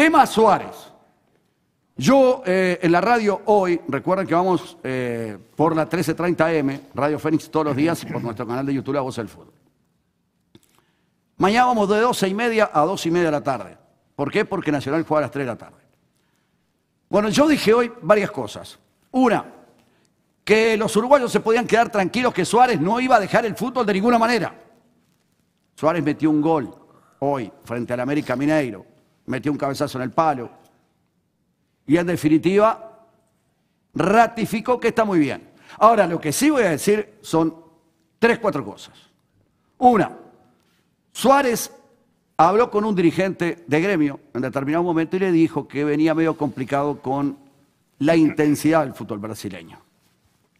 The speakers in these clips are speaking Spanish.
Tema Suárez. Yo eh, en la radio hoy, recuerden que vamos eh, por la 1330M, Radio Fénix todos los días, por nuestro canal de YouTube La Voz del Fútbol. Mañana vamos de 12 y media a 2 y media de la tarde. ¿Por qué? Porque Nacional juega a las 3 de la tarde. Bueno, yo dije hoy varias cosas. Una, que los uruguayos se podían quedar tranquilos que Suárez no iba a dejar el fútbol de ninguna manera. Suárez metió un gol hoy frente al América Mineiro metió un cabezazo en el palo. Y en definitiva, ratificó que está muy bien. Ahora, lo que sí voy a decir son tres, cuatro cosas. Una, Suárez habló con un dirigente de gremio en determinado momento y le dijo que venía medio complicado con la intensidad del fútbol brasileño.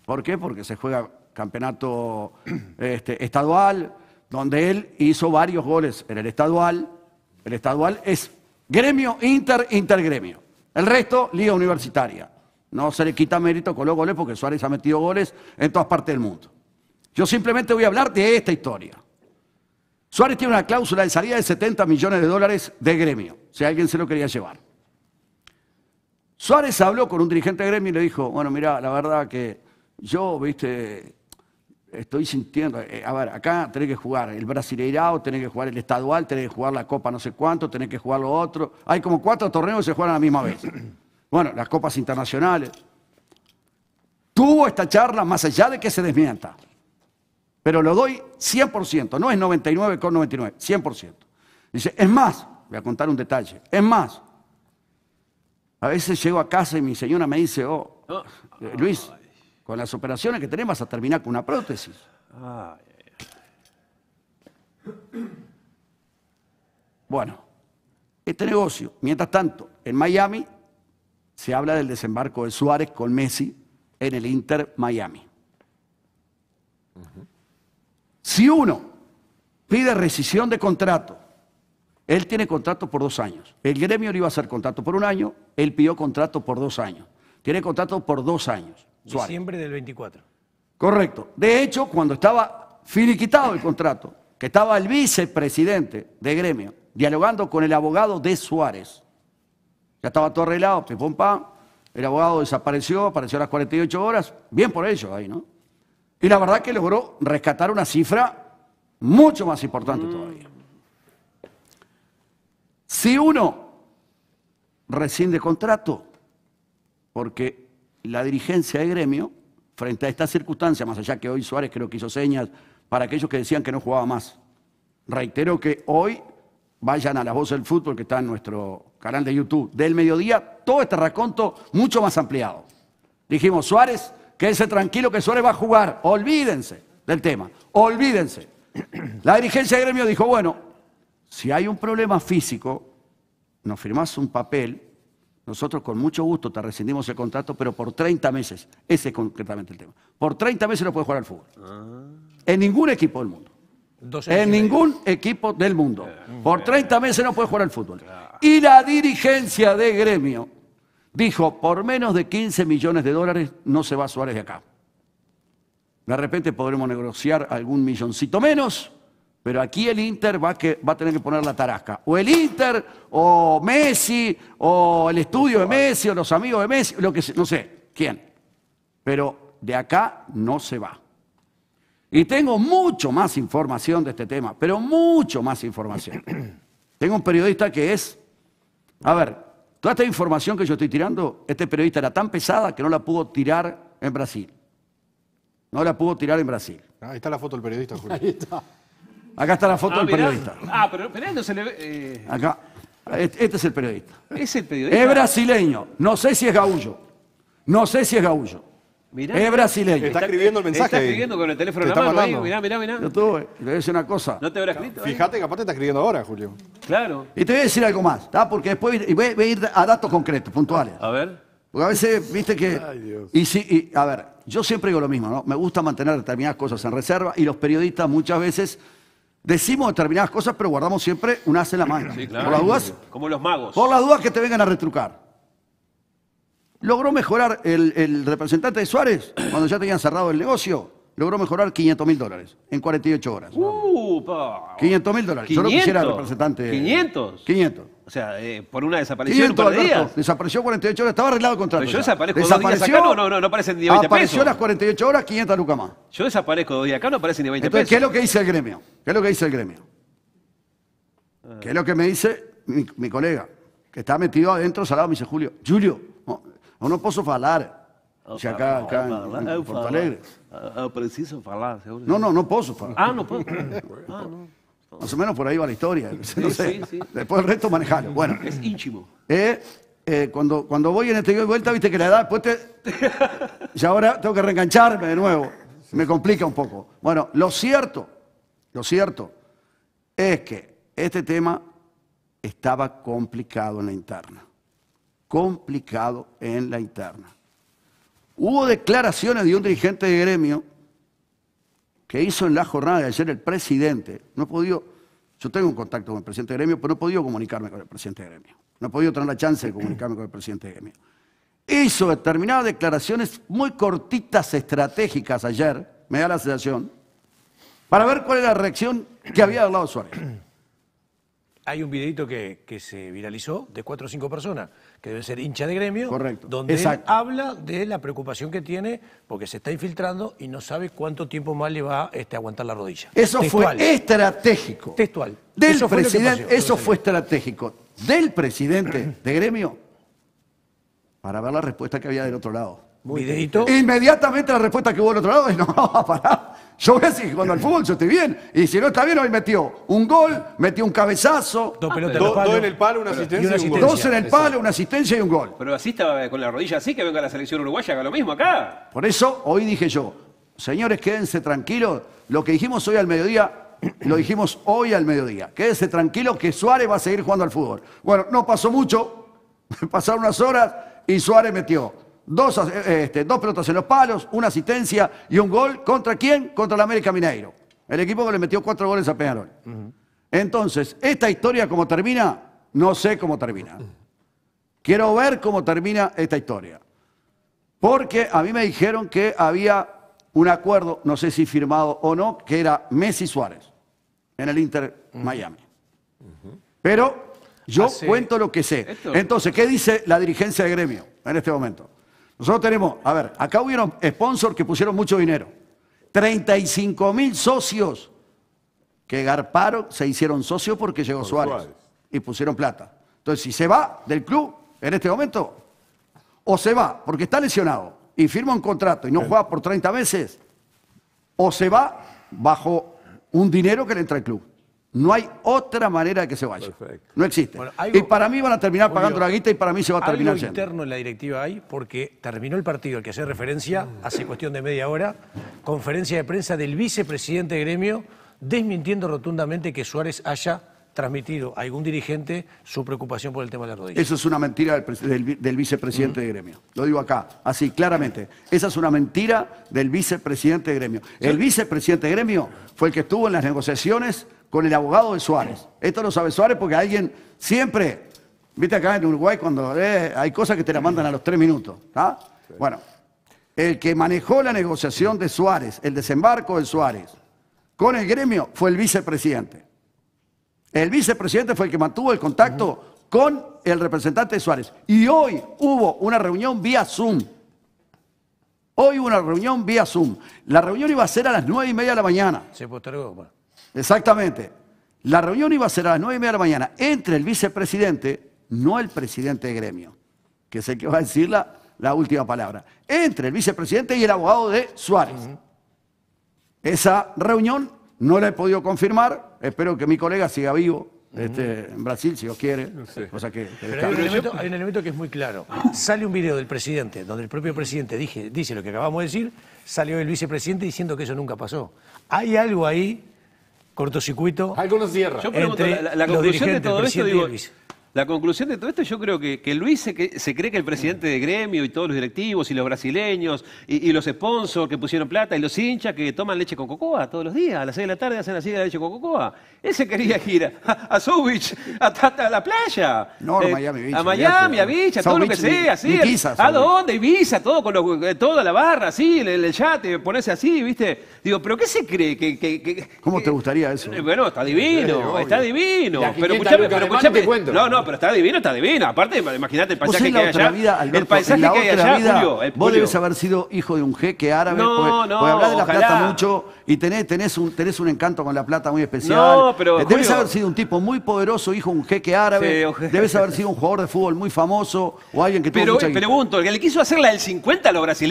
¿Por qué? Porque se juega campeonato este, estadual, donde él hizo varios goles en el estadual. El estadual es Gremio, Inter, Intergremio. El resto, Liga Universitaria. No se le quita mérito con los goles porque Suárez ha metido goles en todas partes del mundo. Yo simplemente voy a hablar de esta historia. Suárez tiene una cláusula de salida de 70 millones de dólares de gremio, si alguien se lo quería llevar. Suárez habló con un dirigente de gremio y le dijo, bueno, mira, la verdad que yo, viste, estoy sintiendo, eh, a ver, acá tenés que jugar el Brasileirao, tenés que jugar el Estadual, tenés que jugar la Copa no sé cuánto, tenés que jugar lo otro. Hay como cuatro torneos que se juegan a la misma vez. Bueno, las copas internacionales. Tuvo esta charla más allá de que se desmienta. Pero lo doy 100%, no es 99,99, ,99, 100%. Dice, es más, voy a contar un detalle, es más, a veces llego a casa y mi señora me dice, oh, oh. Luis, con las operaciones que tenemos a terminar con una prótesis. Bueno, este negocio, mientras tanto, en Miami se habla del desembarco de Suárez con Messi en el Inter Miami. Si uno pide rescisión de contrato, él tiene contrato por dos años. El gremio le iba a hacer contrato por un año, él pidió contrato por dos años. Tiene contrato por dos años. Diciembre del 24. Correcto. De hecho, cuando estaba finiquitado el contrato, que estaba el vicepresidente de gremio dialogando con el abogado de Suárez, ya estaba todo arreglado, el abogado desapareció, apareció a las 48 horas, bien por ello ahí, ¿no? Y la verdad que logró rescatar una cifra mucho más importante mm. todavía. Si uno rescinde contrato, porque la dirigencia de gremio, frente a esta circunstancia, más allá que hoy Suárez creo que hizo señas para aquellos que decían que no jugaba más. Reitero que hoy vayan a la voz del fútbol que está en nuestro canal de YouTube del mediodía, todo este raconto mucho más ampliado. Dijimos, Suárez, quédese tranquilo que Suárez va a jugar, olvídense del tema, olvídense. La dirigencia de gremio dijo, bueno, si hay un problema físico, nos firmás un papel nosotros con mucho gusto te rescindimos el contrato, pero por 30 meses. Ese es concretamente el tema. Por 30 meses no puede jugar al fútbol. Ah. En ningún equipo del mundo. En ningún equipo del mundo. Por 30 meses no puede jugar al fútbol. Y la dirigencia de gremio dijo, por menos de 15 millones de dólares no se va a Suárez de acá. De repente podremos negociar algún milloncito menos, pero aquí el Inter va, a tener que poner la tarasca. O el Inter, o Messi, o el estudio de Messi, o los amigos de Messi, lo que no sé, quién. Pero de acá no se va. Y tengo mucho más información de este tema, pero mucho más información. tengo un periodista que es, a ver, toda esta información que yo estoy tirando, este periodista era tan pesada que no la pudo tirar en Brasil. No la pudo tirar en Brasil. Ah, ahí está la foto del periodista, Julio. Acá está la foto ah, del periodista. Ah, pero, pero no se le ve. Eh. Acá. Este, este es el periodista. es el periodista. Es brasileño. No sé si es gaullo. No sé si es gaullo. Mirá. es brasileño. Está escribiendo el mensaje Está escribiendo con el teléfono Te está Mirá, mirá, mirá. Yo tuve, Le voy a decir una cosa. ¿No te habrá escrito? Fíjate que aparte está escribiendo ahora, Julio. Claro. Y te voy a decir algo más, ¿tá? porque después voy- a ir a datos concretos, puntuales. A ver. Porque a veces, viste que. Ay, Dios. Y sí, a ver, yo siempre digo lo mismo, ¿no? Me gusta mantener determinadas cosas en reserva y los periodistas muchas veces Decimos determinadas cosas, pero guardamos siempre un as en la manga. Por las dudas. Como los magos. Por las dudas que te vengan a retrucar. Logró mejorar el, representante de Suárez, cuando ya tenían cerrado el negocio, logró mejorar 500 mil dólares en 48 horas. 500 mil dólares. Yo lo quisiera representante. 500. 500. O sea, eh, por una desaparición días. Desapareció 48 horas, estaba arreglado el contrato. Pero yo desaparezco desapareció, dos días acá, no, no, no, no aparecen ni 20 apareció las 48 horas, 500 lucas más. Yo desaparezco dos días acá, no aparecen ni 20 Entonces, ¿qué es lo que dice el gremio? ¿Qué es lo que dice el gremio? Ah. ¿Qué es lo que me dice mi, colega? Que está metido adentro, salado, me dice Julio. Julio, no, no puedo hablar. Si acá, acá en, eh, Porto Alegre. Ah, ah, preciso falar, seguro. No, no, no puedo falar. Ah, no puedo. ah, más o menos por ahí va la historia. Después el resto manejarlo Bueno. Es ínchimo. Eh, eh, cuando, cuando voy en este y vuelta, viste que la edad después pues te... y ahora tengo que reengancharme de nuevo. Me complica un poco. Bueno, lo cierto, lo cierto es que este tema estaba complicado en la interna. Complicado en la interna. Hubo declaraciones de un dirigente de gremio que hizo en la jornada de ayer el presidente. No ha podido yo tengo un contacto con el presidente de gremio, pero no he podido comunicarme con el presidente de gremio. No he podido tener la chance de comunicarme con el presidente de gremio. Hizo determinadas declaraciones muy cortitas, estratégicas ayer, me da la sensación, para ver cuál era la reacción que había dado Suárez hay un videito que, se viralizó de cuatro o cinco personas, que debe ser hincha de gremio, donde habla de la preocupación que tiene porque se está infiltrando y no sabe cuánto tiempo más le va a este, aguantar la rodilla. Eso fue estratégico. Textual. Del eso eso fue estratégico. Del presidente de gremio para ver la respuesta que había del otro lado. Inmediatamente la respuesta que hubo al otro lado es no, pará. Yo voy así, cuando al fútbol yo estoy bien. Y si no está bien, hoy metió un gol, metió un cabezazo. Dos ah, en el palo. una, asistencia, y un gol Dos en el palo, una asistencia y un gol. Pero así estaba con la rodilla así, que venga la selección uruguaya, haga lo mismo acá. Por eso hoy dije yo, señores, quédense tranquilos. Lo que dijimos hoy al mediodía lo dijimos hoy al mediodía. Quédense tranquilos que Suárez va a seguir jugando al fútbol. Bueno, no pasó mucho, pasaron unas horas y Suárez metió dos, eh, este, dos pelotas en los palos, una asistencia y un gol. ¿Contra quién? Contra el América Mineiro. El equipo que le metió cuatro goles a Peñarol. Entonces, esta historia ¿Cómo termina, no sé cómo termina. Quiero ver cómo termina esta historia. Porque a mí me dijeron que había un acuerdo, no sé si firmado o no, que era Messi Suárez en el Inter Miami. Pero yo cuento lo que sé. Entonces, ¿qué dice la dirigencia de gremio en este momento? Nosotros tenemos, a ver, acá hubieron sponsors que pusieron mucho dinero. 35 mil socios que garparon, se hicieron socios porque llegó Suárez, y pusieron plata. Entonces, si se va del club en este momento, o se va porque está lesionado y firma un contrato y no juega por 30 meses, o se va bajo un dinero que le entra al club. No hay otra manera de que se vaya. No existe. y para mí van a terminar pagando la guita y para mí se va a terminar algo interno en la directiva hay porque terminó el partido al que hace referencia hace cuestión de media hora, conferencia de prensa del vicepresidente de gremio desmintiendo rotundamente que Suárez haya transmitido a algún dirigente su preocupación por el tema de la rodilla. Eso es una mentira del, vicepresidente de gremio. Lo digo acá, así claramente. Esa es una mentira del vicepresidente de gremio. El vicepresidente de gremio fue el que estuvo en las negociaciones con el abogado de Suárez. Esto lo sabe Suárez porque alguien siempre, viste acá en Uruguay cuando eh, hay cosas que te la mandan a los tres minutos. Bueno, el que manejó la negociación de Suárez, el desembarco de Suárez, con el gremio fue el vicepresidente. El vicepresidente fue el que mantuvo el contacto con el representante de Suárez. Y hoy hubo una reunión vía Zoom. Hoy hubo una reunión vía Zoom. La reunión iba a ser a las nueve y media de la mañana. Se pues, postergó. Exactamente. La reunión iba a ser a las nueve y media de la mañana entre el vicepresidente, no el presidente de gremio, que es el que va a decir la, última palabra, entre el vicepresidente y el abogado de Suárez. Esa reunión no la he podido confirmar, espero que mi colega siga vivo. Este, en Brasil, si os quiere. que, hay, un elemento, que es muy claro. Sale un video del presidente, donde el propio presidente dice lo que acabamos de decir, salió el vicepresidente diciendo que eso nunca pasó. Hay algo ahí cortocircuito. Algunos cierran. Yo pregunto, entre la, la, la conclusión de todo esto, digo, la conclusión de todo esto, yo creo que, que Luis se, cree que el presidente de gremio y todos los directivos y los brasileños y, los sponsors que pusieron plata y los hinchas que toman leche con cocoa todos los días, a las 6 de la tarde hacen así de la leche con cocoa. Ese quería ir a, a a, la playa. Eh, a Miami A Miami, a todo lo que sea, así. ¿A dónde? Ibiza, todo con eh, toda la barra, así, el, chat yate, ponerse así, ¿viste? Digo, ¿pero qué se cree? que, ¿Cómo te gustaría eso? Eh, bueno, está divino, está divino. Pero escuchame, pero escuchame. No, no, pero está divino, está divino. Aparte, imagínate el paisaje que hay allá. el paisaje que hay allá, Vos debes haber sido hijo de un jeque árabe. No, no, porque hablás de la plata mucho y tenés, un, tenés un encanto con la plata muy especial. No, pero, eh, debes haber sido un tipo muy poderoso, hijo de un jeque árabe. Debes haber sido un jugador de fútbol muy famoso o alguien que tuvo pero, mucha Pero pregunto, ¿el que le quiso hacer la del 50 a los brasileños?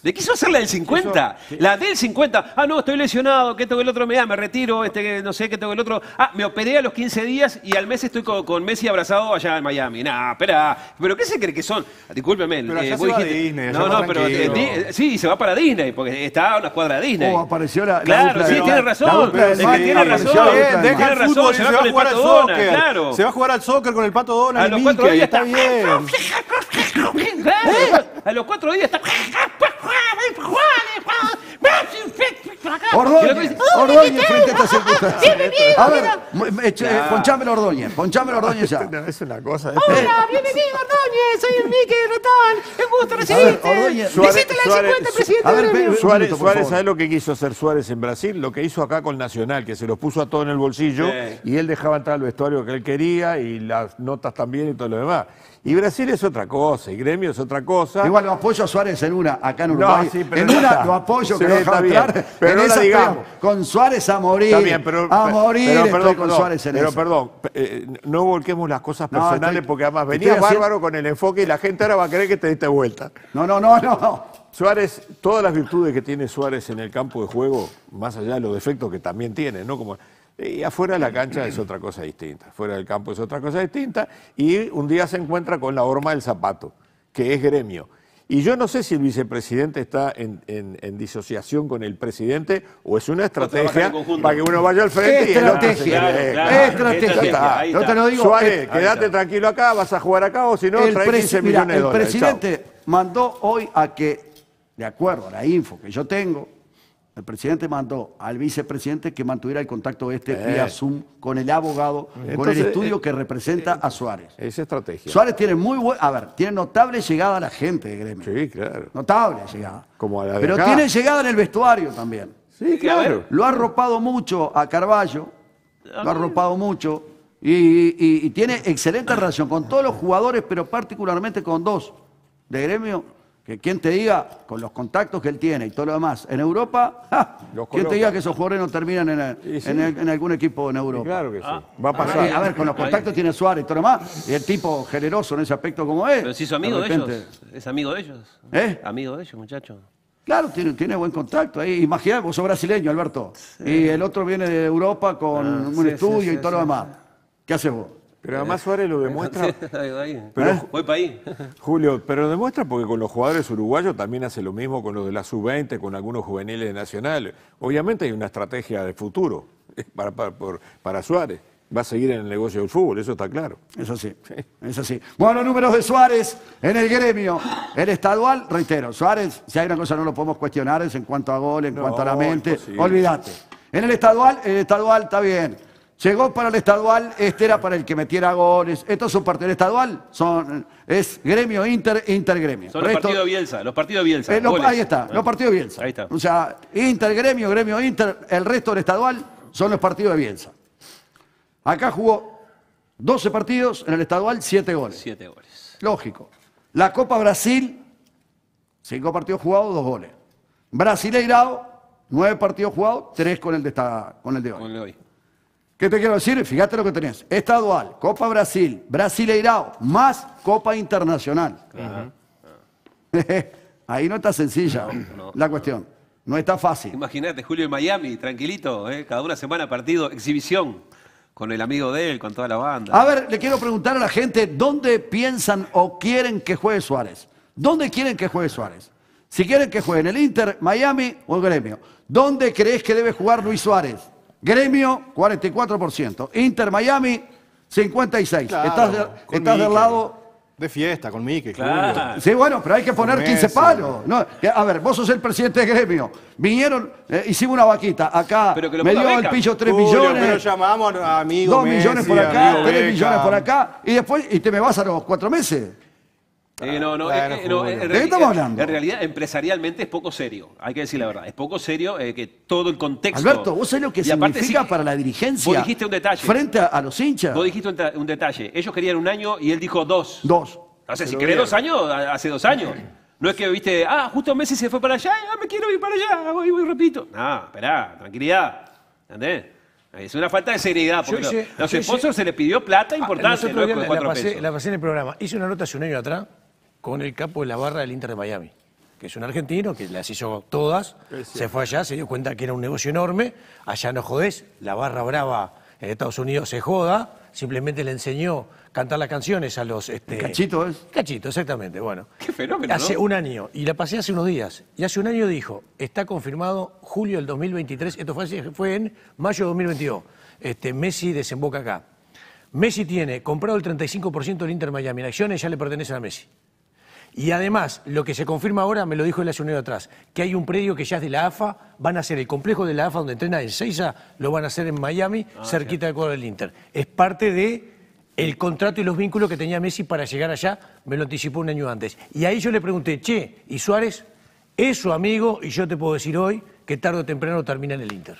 Le quiso hacer la del 50. la del 50. Ah, no, estoy lesionado, que tengo el otro, me, me retiro, este, no sé, ¿qué tengo el otro. Ah, me operé a los 15 días y al mes estoy con, Messi abrazado allá en Miami. Nah, espera. ¿Pero qué se cree que son? Discúlpeme. Pero eh, allá a Disney. No, no, pero eh, sí, se va para Disney, porque está a una cuadra de Disney. Oh, apareció la, Claro, sí, tiene razón. Es que tiene razón. Deja el fútbol, se va a el Pato Donald, claro. Se va a jugar al soccer con el Pato Donald A los cuatro días está bien. ¿Eh? A los cuatro días está... Ordoñez, Ordoñez, frente a esta circunstancia. Bienvenido, a ver, eh, ponchame ponchámelo Ordóñez, ponchame ya. Es una cosa. Hola, este. bienvenido Ordoñez, soy el Mickey Ratón. ¡Es gusto recibirte. Ordóñez, la la 50, presidente de ver, Suárez, Suárez ¿sabes lo que quiso hacer Suárez en Brasil? Lo que hizo acá con Nacional, que se los puso a todo en el bolsillo y él dejaba entrar al vestuario que él quería y las notas también y todo lo demás. Y Brasil es otra cosa, y Gremio es otra cosa. Igual lo apoyo a Suárez en una, acá en Uruguay. en una lo apoyo, que Pero digamos. con Suárez a morir. pero, a morir pero, con Suárez en Pero perdón, eh, no volquemos las cosas personales porque además venía bárbaro con el enfoque y la gente ahora va a creer que te diste vuelta. No, no, no, no. Suárez, todas las virtudes que tiene Suárez en el campo de juego, más allá de los defectos que también tiene, ¿no? Como y afuera de la cancha es otra cosa distinta, fuera del campo es otra cosa distinta, y un día se encuentra con la horma del zapato, que es gremio. Y yo no sé si el vicepresidente está en, disociación con el presidente o es una estrategia para que uno vaya al frente y el estrategia. No te lo digo. Suárez, eh, quédate tranquilo acá, vas a jugar acá o si no, trae 15 millones de dólares. El presidente mandó hoy a que, de acuerdo a la info que yo tengo, el presidente mandó al vicepresidente que mantuviera el contacto este eh. Zoom con el abogado, con el estudio eh, que representa eh, a Suárez. Esa estrategia. Suárez tiene muy buena... a ver, tiene notable llegada a la gente de gremio. Sí, claro. Notable llegada. Como Pero tiene llegada en el vestuario también. Sí, claro. Lo ha arropado mucho a Carballo, lo ha arropado mucho y tiene excelente relación con todos los jugadores, pero particularmente con dos de gremio que quien te diga, con los contactos que él tiene y todo lo demás, en Europa, ¿Quién te diga que esos jugadores no terminan en, algún equipo en Europa. Claro que sí. Ah. Va a pasar. a ver, con los contactos tiene Suárez y todo lo demás. Y el tipo generoso en ese aspecto como es. Pero si es amigo de, ellos. Es amigo de ellos. ¿Eh? Amigo de ellos, muchacho. Claro, tiene, buen contacto. Ahí, imagínate, vos sos brasileño, Alberto. Y el otro viene de Europa con ah, un estudio y todo lo demás. ¿Qué haces vos? Pero además Suárez lo demuestra. Voy para ahí. Julio, pero lo demuestra porque con los jugadores uruguayos también hace lo mismo con los de la sub-20, con algunos juveniles de Nacional. Obviamente hay una estrategia de futuro eh, para, Suárez va a seguir en el negocio del fútbol, eso está claro. Eso sí, eso sí. Bueno, números de Suárez en el gremio. El estadual, reitero, Suárez, si hay una cosa no lo podemos cuestionar, es en cuanto a gol, en cuanto a la mente. Olvídate. En el estadual, el estadual está bien. Llegó para el estadual, este era para el que metiera goles. Estos son partidos del estadual, son, es gremio inter, inter-gremio. Son los partidos Bielsa, los partidos Bielsa. Eh, ahí está, los partidos Bielsa. Ahí está. O sea, inter gremio gremio inter, el resto del estadual son los partidos de Bielsa. Acá jugó 12 partidos, en el estadual 7 goles. 7 goles. Lógico. La Copa Brasil, 5 partidos jugados, 2 goles. Brasileirao, 9 partidos jugados, 3 con el de, esta, con el de hoy. Con el de hoy. ¿Qué te quiero decir? Fíjate lo que tenías. Estadual, Copa Brasil, Brasileirao, más Copa Internacional. Ahí no está sencilla la cuestión. No está fácil. Imagínate, Julio en Miami, tranquilito, ¿eh? cada una semana partido, exhibición, con el amigo de él, con toda la banda. A ver, le quiero preguntar a la gente, ¿dónde piensan o quieren que juegue Suárez? ¿Dónde quieren que juegue Suárez? Si quieren que juegue en el Inter, Miami o el Gremio. ¿Dónde crees que debe jugar Luis Suárez? Gremio, 44%. Inter Miami, 56%. estás, del lado... De fiesta, con Mike, Claro. Sí, bueno, pero hay que poner 15 palos. a ver, vos sos el presidente de gremio. Vinieron, eh, hicimos una vaquita acá. me dio el pillo 3 Julio, millones. 2 millones por acá, 3 millones por acá. Y después, y te me vas a los 4 meses. Ah, eh, no, no, en, realidad, en realidad, empresarialmente es poco serio, hay que decir la verdad, es poco serio eh, que todo el contexto... Alberto, vos sabés lo que significa para la dirigencia vos dijiste un detalle, frente a, los hinchas. Vos dijiste un, detalle, ellos querían un año y él dijo dos. Dos. O si querés dos años, hace dos años. No es que, viste, ah, justo un Messi se fue para allá, ah, me quiero ir para allá, voy, voy, repito. No, esperá, tranquilidad, ¿entendés? Es una falta de seriedad, porque los esposos se les pidió plata ah, importante. la, la pasé en el programa. Hice una nota hace un año atrás con el capo de la barra del Inter de Miami, que es un argentino que las hizo todas, se fue allá, se dio cuenta que era un negocio enorme, allá no jodés, la barra brava en Estados Unidos se joda, simplemente le enseñó cantar las canciones a los... Este, ¿Cachitos? Cachito, exactamente, bueno. Qué fenómeno, Hace un año, y la pasé hace unos días, y hace un año dijo, está confirmado julio del 2023, esto fue, fue en mayo de 2022, este, Messi desemboca acá. Messi tiene comprado el 35% del Inter Miami, en acciones ya le pertenecen a Messi. Y además, lo que se confirma ahora, me lo dijo él hace un atrás, que hay un predio que ya es de la AFA, van a hacer el complejo de la AFA donde entrena en Seiza, lo van a hacer en Miami, ah, cerquita del cuadro del Inter. Es parte de el contrato y los vínculos que tenía Messi para llegar allá, me lo anticipó un año antes. Y ahí yo le pregunté, che, ¿y Suárez? Es su amigo y yo te puedo decir hoy que tarde o temprano termina en el Inter.